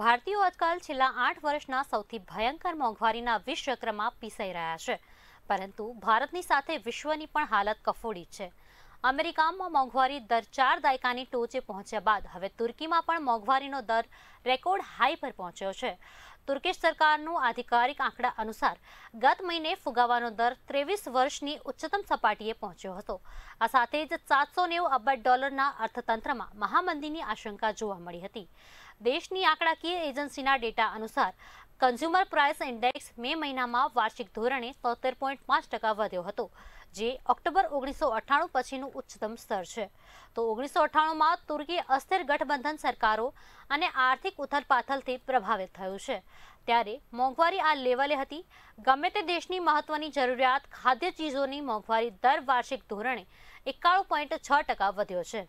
ભારતીયો આજકાલ છેલ્લા આઠ વર્ષના સૌથી ભયંકર મોંઘવારીના વિષચક્રમાં પીસાઈ રહ્યા છે પરંતુ ભારતની સાથે વિશ્વની પણ હાલત કફોડી છે અમેરિકામાં મોંઘવારી દર ચાર દાયકાની ટોચે પહોંચ્યા બાદ હવે તુર્કીમાં પણ મોંઘવારીનો દર રેકોર્ડ હાઈ પર પહોંચ્યો છે તુર્કીશ સરકારનું આધિકારિક આંકડા અનુસાર ગત મહિને ફુગાવાનો દર ત્રેવીસ વર્ષની ઉચ્ચતમ સપાટીએ પહોંચ્યો હતો આ સાથે જ સાતસો નેવું અબજ ડોલરના અર્થતંત્રમાં મહામંદીની આશંકા જોવા મળી હતી દેશની આંકડાકીય એજન્સીના ડેટા અનુસાર કન્ઝ્યુમર પ્રાઇસ ઇન્ડેક્સ મે મહિનામાં વાર્ષિક ધોરણે તોતેર પોઈન્ટ પાંચ ટકા વધ્યો હતો જે ઓક્ટોબર ઓગણીસો અઠ્ઠાણું પછીનું ઉચ્ચતમ સ્તર છે તો ઓગણીસો અઠ્ઠાણુંમાં તુર્કી અસ્થિર ગઠબંધન સરકારો અને આર્થિક ઉથલપાથલથી પ્રભાવિત થયું છે ત્યારે મોંઘવારી આ લેવલે હતી ગમે તે દેશની મહત્વની જરૂરિયાત ખાદ્ય ચીજોની મોંઘવારી દર વાર્ષિક ધોરણે એકાણું પોઈન્ટ છ ટકા વધ્યો છે